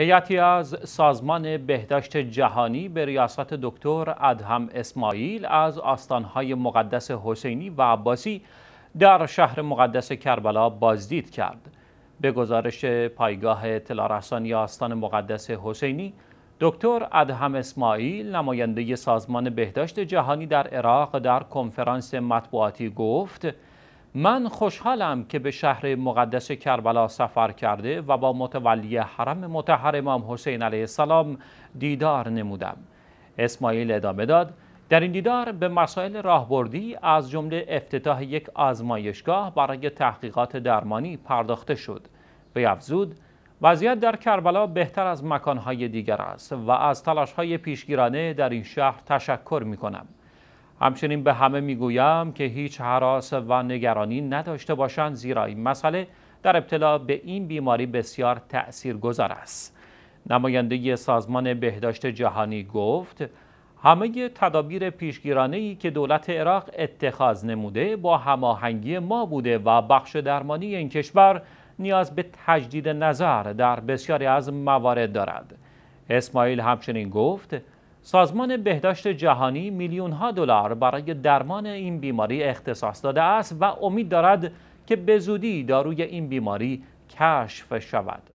هیئتی از سازمان بهداشت جهانی به ریاست دکتر ادهم اسماعیل از آستانهای مقدس حسینی و عباسی در شهر مقدس کربلا بازدید کرد. به گزارش پایگاه تلارسانی آستان مقدس حسینی، دکتر ادهم اسماعیل نماینده سازمان بهداشت جهانی در عراق در کنفرانس مطبوعاتی گفت: من خوشحالم که به شهر مقدس کربلا سفر کرده و با متولی حرم متحر امام حسین علیه السلام دیدار نمودم اسماعیل ادامه داد در این دیدار به مسائل راهبردی از جمله افتتاح یک آزمایشگاه برای تحقیقات درمانی پرداخته شد به افزود وضعیت در کربلا بهتر از مکانهای دیگر است و از تلاشهای پیشگیرانه در این شهر تشکر می کنم همچنین به همه میگویم که هیچ حراس و نگرانی نداشته باشند زیرا این مسئله در ابتلا به این بیماری بسیار تأثیر گذار است. نماینده سازمان بهداشت جهانی گفت همه تدابیر پیشگیرانه ای که دولت عراق اتخاذ نموده با هماهنگی ما بوده و بخش درمانی این کشور نیاز به تجدید نظر در بسیاری از موارد دارد. اسماعیل همچنین گفت سازمان بهداشت جهانی میلیون ها دلار برای درمان این بیماری اختصاص داده است و امید دارد که به زودی داروی این بیماری کشف شود.